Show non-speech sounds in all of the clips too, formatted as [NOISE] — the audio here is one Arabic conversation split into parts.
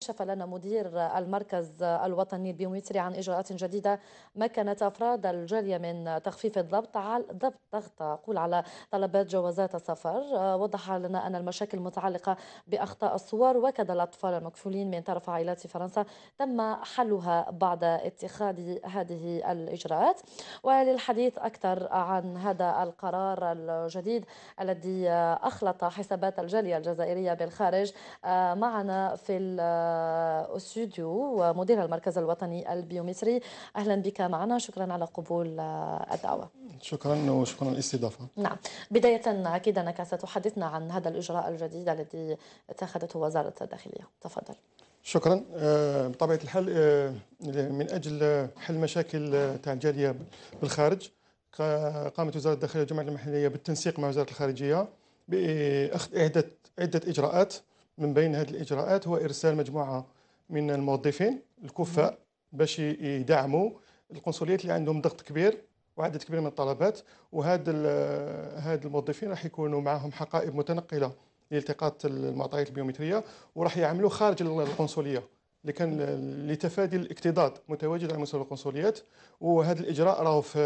كشف لنا مدير المركز الوطني البيومتري عن إجراءات جديدة مكنت أفراد الجالية من تخفيف الضبط على ضبط ضغط أقول على طلبات جوازات السفر آه، وضح لنا أن المشاكل المتعلقة بأخطاء الصور وكذا الأطفال المكفولين من طرف عائلات فرنسا تم حلها بعد اتخاذ هذه الإجراءات وللحديث أكثر عن هذا القرار الجديد الذي أخلط حسابات الجالية الجزائرية بالخارج آه، معنا في آه، استوديو ومدير المركز الوطني البيومتري اهلا بك معنا شكرا على قبول آه، الدعوه شكرا وشكرا للاستضافه نعم بدايه اكيد انك ستحدثنا عن هذا الاجراء الجديد الذي اتخذته وزاره الداخليه تفضل شكرا آه، بطبيعه الحال من اجل حل مشاكل تاع الجاليه بالخارج قامت وزاره الداخليه والجمعيه المحليه بالتنسيق مع وزاره الخارجيه باخذ عده اجراءات من بين هذه الاجراءات هو ارسال مجموعه من الموظفين الكفاء باش يدعموا القنصليات اللي عندهم ضغط كبير وعدد كبير من الطلبات وهذا هاد الموظفين راح يكونوا معهم حقائب متنقله لالتقاط المعطيات البيومتريه وراح يعملوا خارج القنصليه اللي كان لتفادي الاكتضاض متواجد على مستوى القنصليات وهذا الاجراء راهو في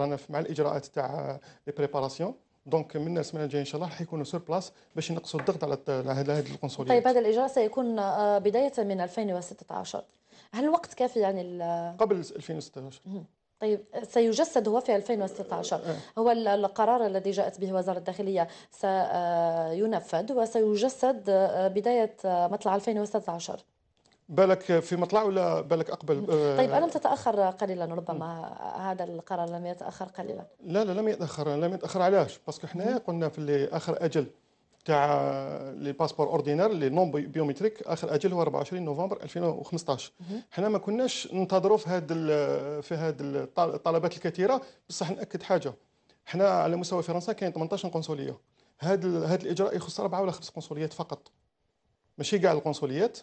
رانا مع الاجراءات تاع لي بريباراسيون دونك من السمانه الجايه ان شاء الله حيكونوا سور بلاس باش ينقصوا الضغط على هذه القنصليات طيب هذا الاجراء سيكون آه، بدايه من 2016 هل الوقت كافي يعني قبل 2016 طيب سيجسد هو في 2016 آه. هو القرار الذي جاءت به وزارة الداخلية سينفذ آه، وسيجسد بداية مطلع 2016 بالك في مطلع ولا بالك اقبل طيب الم آه، تتاخر قليلا ربما هذا القرار لم يتاخر قليلا لا لا لم يتاخر لم يتاخر علاش باسكو حنايا قلنا في اللي اخر اجل تاع لي باسبور اوردينار لي نون بيومتريك اخر اجل هو 24 نوفمبر 2015 حنا ما كناش ننتظروا في هذا في هذه الطلبات الكثيره بصح ناكد حاجه حنا على مستوى فرنسا كاين 18 قنصليه هذا هذا الاجراء يخص اربعه ولا خمس قنصليات فقط ماشي كاع القنصليات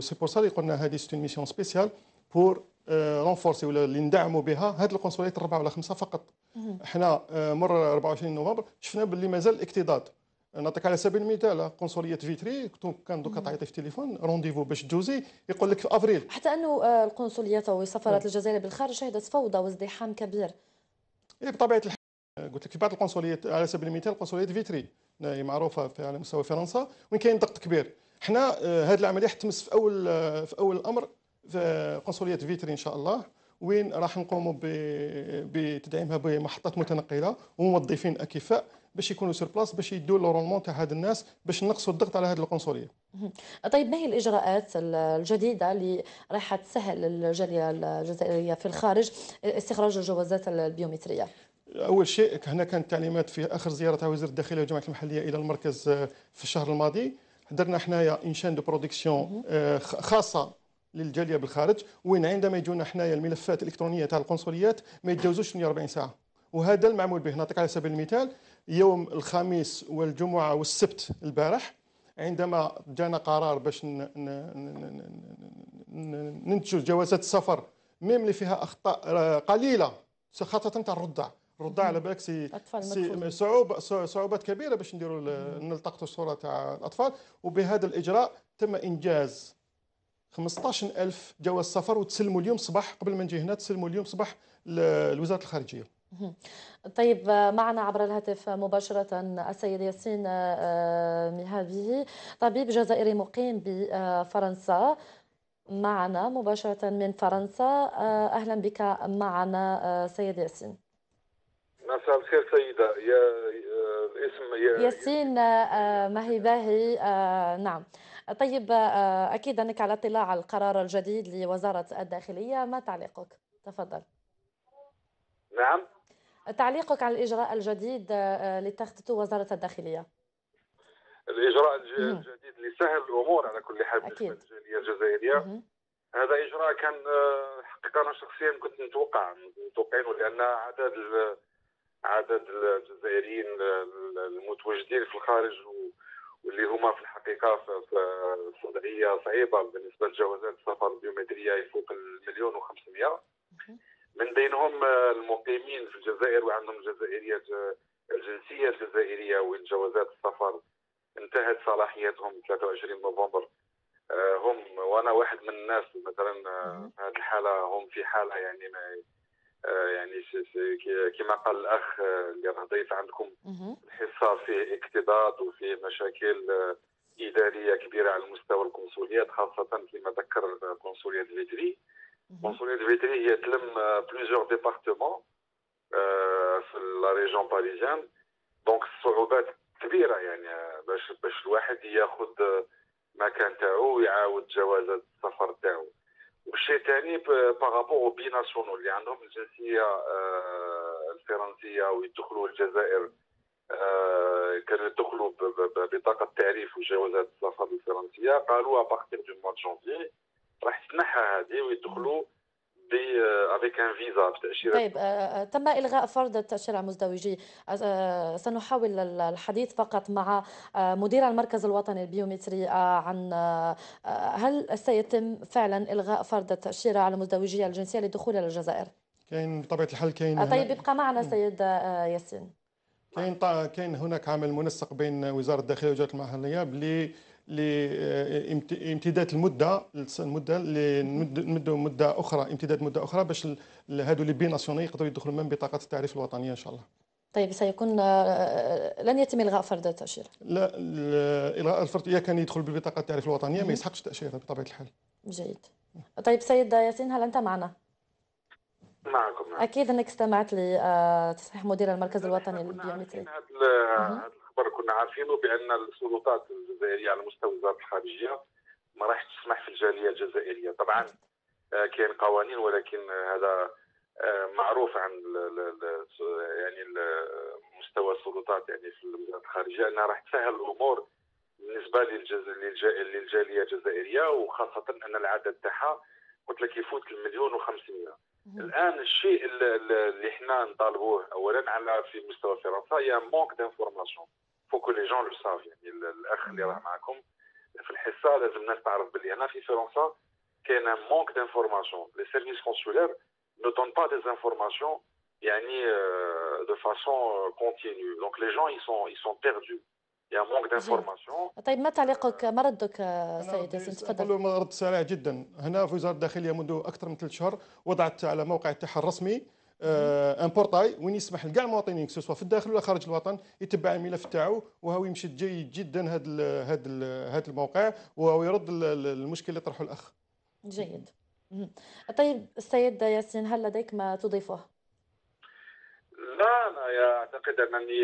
سي بور سا اللي قلنا هذه سيت ميسيون سبيسيال بور رونفورسي ولا اللي ندعموا بها هاد القنصليات الاربعه ولا خمسه فقط حنا مر 24 نوفمبر شفنا باللي مازال الاكتضاد نعطيك على سبيل المثال قنصليه فيتري كنت كان دوكا تعيطي في التليفون رونديفو باش تجوزي يقول لك في افريل حتى انه آه، القنصليات او سفارات الجزائر بالخارج شهدت فوضى وازدحام كبير اي بطبيعه الحال قلت لك في بعض القنصليات على سبيل المثال قنصليه فيتري معروفه على مستوى فرنسا وين كاين ضغط كبير حنا هذه آه، العمليه حتمس في اول آه، في اول الامر في آه، قنصليه فيتري ان شاء الله وين راح نقوموا بتدعيمها بمحطات متنقله وموظفين اكفاء باش يكونوا سير بلاص باش يدوا لو تاع هاد الناس باش نقصوا الضغط على هاد القنصليه طيب ما هي الاجراءات الجديده اللي راح تسهل الجاليه الجزائريه في الخارج استخراج الجوازات البيومتريه اول شيء هنا كانت تعليمات في اخر زياره تاع وزير الداخليه والجمعيه المحليه الى المركز في الشهر الماضي درنا حنايا شين دو برودكسيون خاصه للجاليه بالخارج وين عندما يجونا حنايا الملفات الالكترونيه تاع القنصليات ما يتجاوزوش 48 ساعه وهذا المعمول به نعطيك على سبيل المثال يوم الخميس والجمعه والسبت البارح عندما جانا قرار باش ننتجوا جوازات السفر ميم اللي فيها اخطاء آه، قليله خاصه تاع الرضع رضاع على بالك سي, سي صعوبه صعوبات كبيره باش نديروا نلتقطوا الصوره تاع الاطفال وبهذا الاجراء تم انجاز 15000 جواز سفر وتسلموا اليوم صباح قبل ما نجي هنا تسلموا اليوم صباح لوزاره الخارجيه طيب معنا عبر الهاتف مباشرة السيد ياسين مهابي آه، آه، طبيب جزائري مقيم بفرنسا معنا مباشرة من فرنسا آه، أهلا بك معنا سيد ياسين مساء الخير سيدة يا آه، اسم يا ياسين آه، ماهي باهي آه، نعم طيب أكيد أنك على اطلاع على القرار الجديد لوزارة الداخلية ما تعليقك؟ تفضل نعم تعليقك على الإجراء الجديد اللي اتخذته وزارة الداخلية الإجراء الجديد اللي سهل الأمور على كل حال أكيد. الجزائرية مم. هذا إجراء كان حقيقة أنا شخصيا كنت متوقع متوقعينه لأن عدد عدد الجزائريين المتواجدين في الخارج واللي هما في الحقيقه في وضعيه صعيبه بالنسبه لجوازات السفر البيومتريه يفوق المليون و500 من بينهم المقيمين في الجزائر وعندهم جزائريه الجنسيه الجزائريه وين جوازات السفر انتهت صلاحيتهم 23 نوفمبر آه، هم وانا واحد من الناس مثلا آه، في هذه الحاله هم في حاله يعني ما آه، يعني كما قال الاخ اللي راه ضيف عندكم الحصار فيه اكتظاظ وفيه مشاكل آه، اداريه كبيره على مستوى القنصليات خاصه كما ذكر قنصليه فيتري قنصليه فيتري هي تلم بليزيور آه، ديبارتمون في لا ريجون باريزيان دونك الصعوبات كبيره يعني باش باش الواحد ياخذ مكان تاعو ويعاود جوازات السفر تاعو الشيء الثاني بارابور او بيناسيونال اللي عندهم الجنسيه الفرنسيه ويدخلوا الجزائر كانوا يدخلوا بطاقه تعريف وجوازات السفر الفرنسيه قالوا ابارتيغ دو موان جونفي راح تنحى هذه ويدخلوا ب ان فيزا بتاشيره طيب آه،, آه،, آه تم الغاء فرض التاشيره على آه،, آه سنحاول الحديث فقط مع آه مدير المركز الوطني البيومتري عن هل سيتم فعلا الغاء فرض التاشيره على المزدوجية الجنسيه للدخول الى الجزائر كاين بطبيعه الحال كاين طيب يبقى معنا سيد ياسين كاين كاين هناك عمل منسق بين وزاره الداخليه ووزاره المحليه باللي لامتداد المده المده لمده مده اخرى امتداد مده اخرى باش هادو لي بي ناسيونال يقدروا يدخلوا من بطاقه التعريف الوطنيه ان شاء الله طيب سيكون آه، آه، لن يتم الغاء فرض التاشيره لا الغاء الفرد اذا كان يدخل ببطاقه التعريف الوطنيه ما يسحقش التاشيره بطبيعه الحال جيد طيب سيد ياسين هل انت معنا؟ معكم نعم. اكيد انك استمعت لتصحيح آه، مدير المركز الوطني للبيومتري نعم. هذا الاكبر كنا عارفينه بان السلطات الجزائريه على مستوى وزاره الخارجيه ما راح تسمح في الجاليه الجزائريه طبعا آه، كاين قوانين ولكن هذا آه، معروف عن يعني مستوى السلطات يعني في وزاره الخارجيه انها راح تسهل الامور بالنسبه للجاليه الجزائريه وخاصه ان العدد تاعها قلت لك يفوت المليون و500 الان الشيء اللي احنا نطالبوه اولا على في مستوى فرنسا هي مونك دانفورماسيون فوكو لي جون لو ساف يعني الاخ اللي راه معكم في الحصه لازم الناس تعرف باللي هنا في فرنسا كاين مونك دانفورماسيون لي سيرفيس كونسولير نو دون با دي انفورماسيون يعني دو فاسون كونتينيو دونك لي جون اي سون بيردو يا مونك دانفورماسيون طيب ما تعليقك euh, ما ردك آه، سيد ياسين تفضل له رد سريع جدا هنا في وزاره الداخليه منذ اكثر من ثلاث شهور وضعت على موقع تاعها الرسمي آه، ان بورتاي وين يسمح لكاع المواطنين سواء في الداخل ولا خارج الوطن يتبع الملف تاعو وهو يمشي جيد جدا هذا هذا هذا الموقع وهو يرد المشكل اللي طرحه الاخ جيد طيب السيد ياسين هل لديك ما تضيفه؟ لا انا اعتقد انني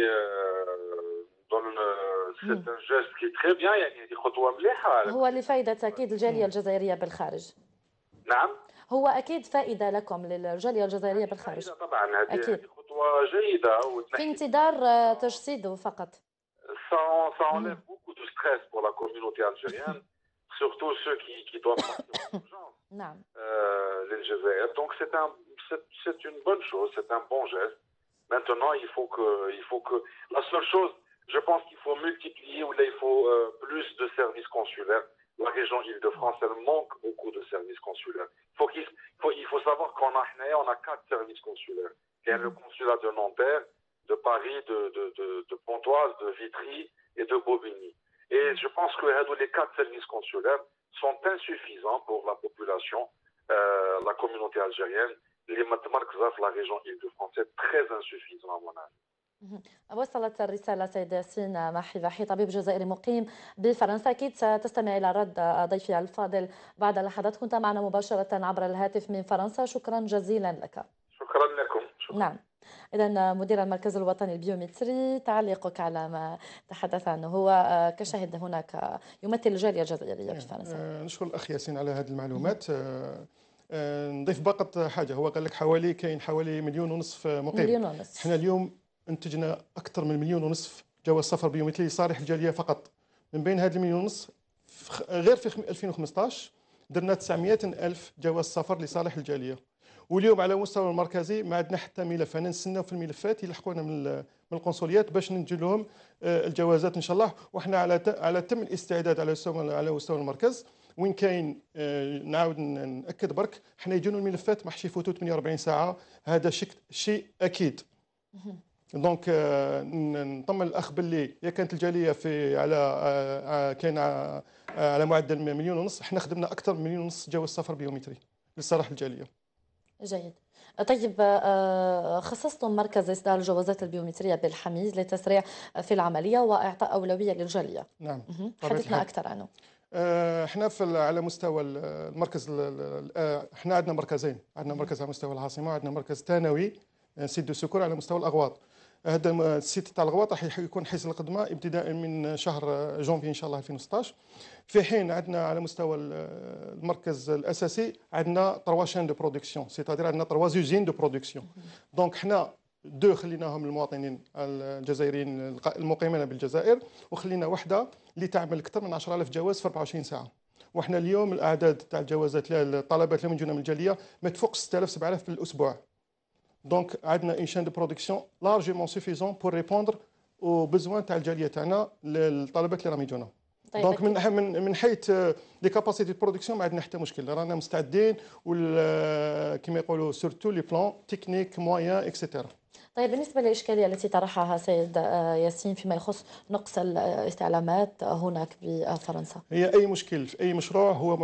دون آه، سيت ان جيست كي تري بيان يعني هذه خطوه مليحه هو لفائده اكيد الجاليه الجزائريه بالخارج نعم هو اكيد فائده لكم للجاليه الجزائريه بالخارج طبعا هذه خطوه جيده في انتظار تجسيده فقط ça, mm. enlève beaucoup de stress pour la communauté algérienne, [LAUGHS] surtout ceux qui, qui doivent partir en [LAUGHS] urgence. euh, L'Algérie. Donc c'est un, c'est une bonne chose, c'est un bon geste. Maintenant, il faut que, il faut que. La seule chose, je pense qu'il faut multiplier ou là il faut euh, plus de services consulaires la région Île-de-France, elle manque beaucoup de services consulaires. il, faut, savoir qu'en on a quatre services consulaires. Il y a le mm-hmm. consulat de Nanterre, de Paris, de, Pontoise, de Vitry et de Bobigny. Et mm-hmm. je pense que les quatre services consulaires sont insuffisants pour la population, euh, la communauté algérienne. Les matmarkzaf, la région Île-de-France, est très insuffisant à mon avis. وصلت الرسالة سيد ياسين محي وحي طبيب جزائري مقيم بفرنسا أكيد ستستمع إلى رد ضيفي الفاضل بعد لحظات كنت معنا مباشرة عبر الهاتف من فرنسا شكرا جزيلا لك شكرا لكم شكرا. نعم إذا مدير المركز الوطني البيومتري تعليقك على ما تحدث عنه هو آه، كشاهد هناك آه، يمثل الجالية الجزائرية في فرنسا آه، نشكر الأخ ياسين على هذه المعلومات نضيف فقط حاجه هو قال لك حوالي كاين حوالي مليون ونصف مقيم مليون ونصف. احنا اليوم انتجنا اكثر من مليون ونصف جواز سفر بيومتري صالح الجاليه فقط من بين هذه المليون ونصف غير في 2015 درنا 900 الف جواز سفر لصالح الجاليه واليوم على مستوى المركزي ما عندنا حتى ملف انا نستناو في الملفات يلحقونا من من القنصليات باش ننجل لهم آه، الجوازات ان شاء الله وحنا على على تم الاستعداد على مستوى على مستوى المركز وين كاين آه، نعاود ناكد برك حنا يجونا الملفات ما حش يفوتوا 48 ساعه هذا شيء اكيد دونك euh, نطمن الاخ باللي يا كانت الجاليه في على آه، آه، كان آه، على معدل مليون ونص احنا خدمنا اكثر من مليون ونص جواز سفر بيومتري للصراحه الجاليه جيد طيب خصصتم مركز إصدار الجوازات البيومترية بالحميد للتسريع في العملية وإعطاء أولوية للجالية نعم حدثنا أكثر عنه احنا في على مستوى المركز احنا عندنا مركزين عندنا مركز على مستوى العاصمه وعندنا مركز ثانوي سيد سكر على مستوى الاغواط هذا السيت تاع الغواط راح يكون حيز القدمه ابتداء من شهر جونفي ان شاء الله 2016 في حين عندنا على مستوى المركز الاساسي عندنا تروا شين دو برودكسيون سيتادير عندنا تروا زوزين دو برودكسيون دونك حنا دو خليناهم المواطنين الجزائريين المقيمين بالجزائر وخلينا وحده اللي تعمل اكثر من 10000 جواز في 24 ساعه وحنا اليوم الاعداد تاع الجوازات الطلبات اللي من جونا من الجاليه ما تفوق 6000 7000 في الاسبوع دونك عندنا اون شين دو برودكسيون لارجيمون سوفيزون بور ريبوندر او besoins تاع الجاليه تاعنا للطلبات اللي راهم يجونا طيب دونك من من من حيث لي كاباسيتي دو برودكسيون ما عندنا حتى مشكل رانا مستعدين كما يقولوا سورتو لي بلان تكنيك مويان اكسيتيرا طيب بالنسبة للإشكالية التي طرحها سيد آه، ياسين فيما يخص نقص الاستعلامات هناك بفرنسا آه، هي أي مشكل في أي مشروع هو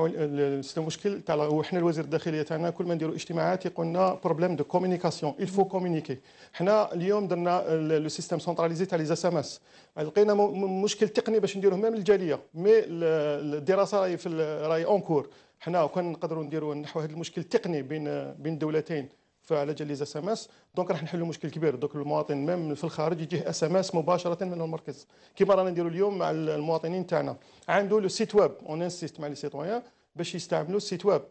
مشكل تاع وحنا الوزير الداخلية تاعنا كل ما نديروا اجتماعات يقولنا بروبليم دو كومونيكاسيون إل فو communiquer حنا اليوم درنا لو سيستيم سونتراليزي تاع لي اس ام اس لقينا مشكل تقني باش نديروه ميم الجالية مي الدراسة راهي في راهي اون كور حنا وكان نقدروا نديروا نحو هذا المشكل التقني بين بين دولتين فعلى جليز اس ام اس دونك راح نحلوا مشكل كبير دوك المواطن ميم في الخارج يجيه اس ام اس مباشره من المركز كيما رانا نديروا اليوم مع المواطنين تاعنا عنده لو سيت ويب اون انسيست مع لي سيتويان باش يستعملوا السيت آه، ويب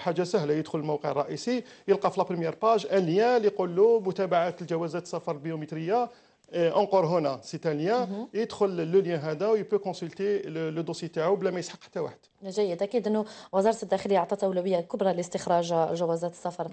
حاجه سهله يدخل الموقع الرئيسي يلقى في لا باج ان ليان اللي يقول له متابعه الجوازات السفر البيومتريه اونكور آه، هنا سيت ان يدخل لو لين هذا ويبو كونسلتي لو دوسي تاعو بلا ما يسحق حتى واحد جيد اكيد انه وزاره الداخليه اعطت اولويه كبرى لاستخراج جوازات السفر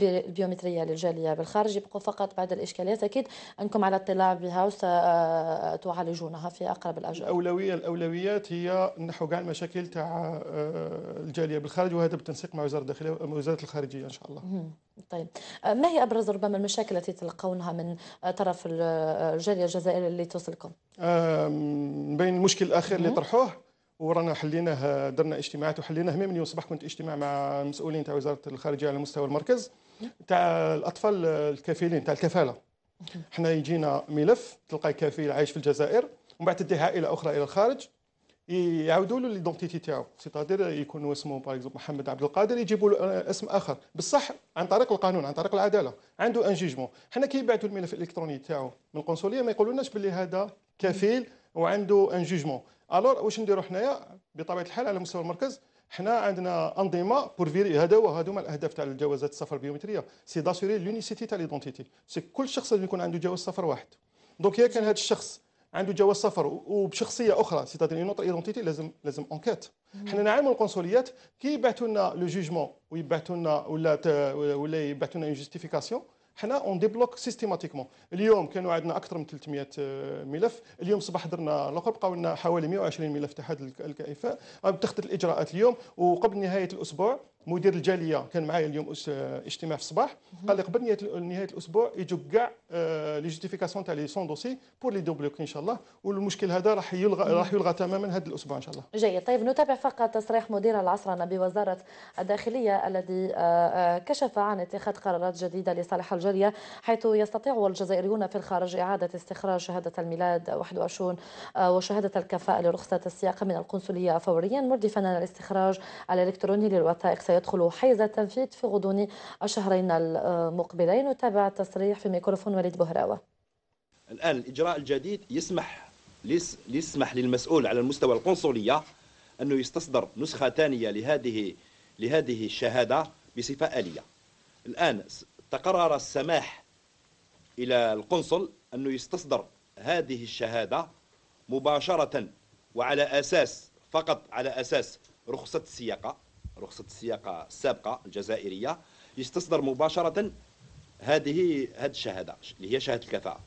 البيومتريه للجاليه بالخارج يبقوا فقط بعد الاشكاليات اكيد انكم على اطلاع بها وستعالجونها في اقرب الاجل الاولويه الاولويات هي نحو كاع المشاكل تاع آه، الجاليه بالخارج وهذا بالتنسيق مع وزاره الداخليه وزاره الخارجيه ان شاء الله طيب آه، ما هي ابرز ربما المشاكل التي تلقونها من آه، طرف الجاليه الجزائريه اللي توصلكم من بين المشكل الاخير اللي طرحوه ورانا حليناه آه، درنا اجتماعات وحليناه من يوم الصباح كنت اجتماع مع المسؤولين تاع وزاره الخارجيه على مستوى المركز تاع الاطفال آه، الكفيلين تاع الكفاله حنا يجينا ملف تلقى كفيل عايش في الجزائر ومن بعد تديه عائله اخرى الى الخارج يعاودوا له ليدونتيتي تاعو سيتادير يكون اسمه باغ محمد عبد القادر يجيبوا له آه، اسم اخر بصح عن طريق القانون عن طريق العداله عنده ان جيجمون حنا كي يبعثوا الملف الالكتروني تاعو من القنصليه ما يقولوناش باللي هذا كفيل وعنده ان جوجمون الوغ واش نديروا حنايا بطبيعه الحال على مستوى المركز حنا عندنا انظمه بور فيري هذا هو هذوما الاهداف تاع الجوازات السفر البيومتريه سي داسوري لونيسيتي تاع ليدونتيتي سي كل شخص لازم يكون عنده جواز سفر واحد دونك اذا كان هذا الشخص عنده جواز سفر وبشخصيه اخرى سيتادير اون اوتر ايدونتيتي لازم لازم اونكيت حنا نعلموا القنصليات كي يبعثوا لنا لو جوجمون ويبعثوا لنا ولا ولا يبعثوا لنا اون جوستيفيكاسيون حنا اون ديبلوك سيستيماتيكمون اليوم كانوا عندنا اكثر من 300 آه، ملف اليوم صباح درنا الاخر بقاو لنا حوالي 120 ملف تحت الكفاء تخطط الاجراءات اليوم وقبل نهايه الاسبوع مدير الجاليه كان معايا اليوم اجتماع في الصباح قال لي قبل نهايه نهايه الاسبوع يجوا كاع لي آه، جوستيفيكاسيون تاع لي سون دوسي بور لي دوبلوك ان شاء الله والمشكل هذا راح يلغى راح يلغى تماما هذا الاسبوع ان شاء الله جيد طيب نتابع فقط تصريح مدير العصرنه بوزاره الداخليه الذي آه، آه، كشف عن اتخاذ قرارات جديده لصالح الجاليه حيث يستطيع الجزائريون في الخارج اعاده استخراج شهاده الميلاد 21 وشهاده الكفاءه لرخصه السياقه من القنصليه فوريا مردفا الاستخراج الالكتروني للوثائق سيدخل حيز التنفيذ في غضون الشهرين المقبلين وتابع التصريح في ميكروفون وليد بهراوه الان الاجراء الجديد يسمح يسمح للمسؤول على المستوى القنصليه انه يستصدر نسخه ثانيه لهذه لهذه الشهاده بصفه اليه الان تقرر السماح الى القنصل انه يستصدر هذه الشهاده مباشره وعلى اساس فقط على اساس رخصه السياقه رخصة السياقة السابقة الجزائرية يستصدر مباشرة هذه هذه الشهادة اللي هي شهادة الكفاءة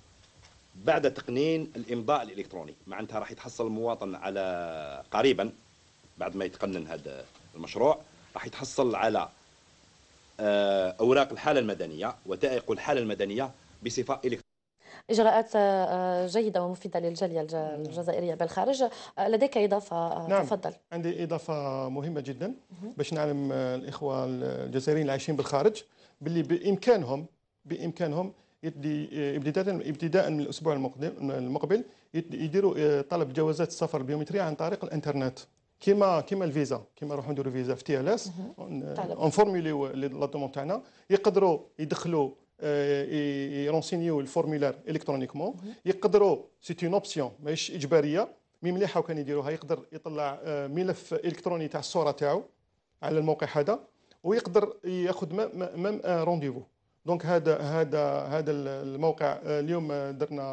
بعد تقنين الإمضاء الإلكتروني معناتها راح يتحصل المواطن على قريبا بعد ما يتقنن هذا المشروع راح يتحصل على آه، أوراق الحالة المدنية وثائق الحالة المدنية بصفة إلكترونية اجراءات آه، آه، جيده ومفيده للجاليه نعم. الجزائريه بالخارج آه، لديك اضافه نعم. تفضل عندي اضافه مهمه جدا باش نعلم الاخوه الجزائريين اللي عايشين بالخارج باللي بامكانهم بامكانهم ابتداء ابتداء من الاسبوع المقبل يديروا طلب جوازات السفر البيومتريه عن طريق الانترنت كيما كيما الفيزا كيما نروحوا نديروا فيزا في تي ال اس اون فورمولي لا دوموند تاعنا يقدروا يدخلوا يرونسينيو الفورميلار الكترونيكمون يقدروا سيت اون اوبسيون ماهيش اجباريه مي مليحه وكان يديروها يقدر يطلع ملف الكتروني تاع الصوره تاعو على الموقع هذا ويقدر ياخذ ميم رونديفو دونك هذا هذا هذا الموقع اليوم درنا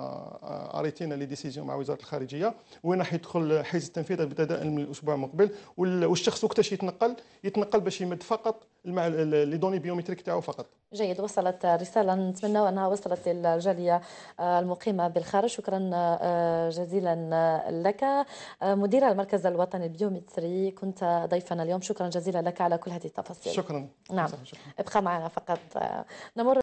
اريتينا لي ديسيزيون مع وزاره الخارجيه وين راح يدخل حيز التنفيذ ابتداء من الاسبوع المقبل والشخص وقتاش يتنقل يتنقل باش يمد فقط لي دوني بيومتريك تاعو فقط جيد وصلت رسالة نتمنى أنها وصلت للجالية المقيمة بالخارج شكرا آه، جزيلا لك آه، مدير المركز الوطني البيومتري كنت ضيفنا اليوم شكرا جزيلا لك على كل هذه التفاصيل شكرا نعم شكرا. ابقى معنا فقط آه، نمر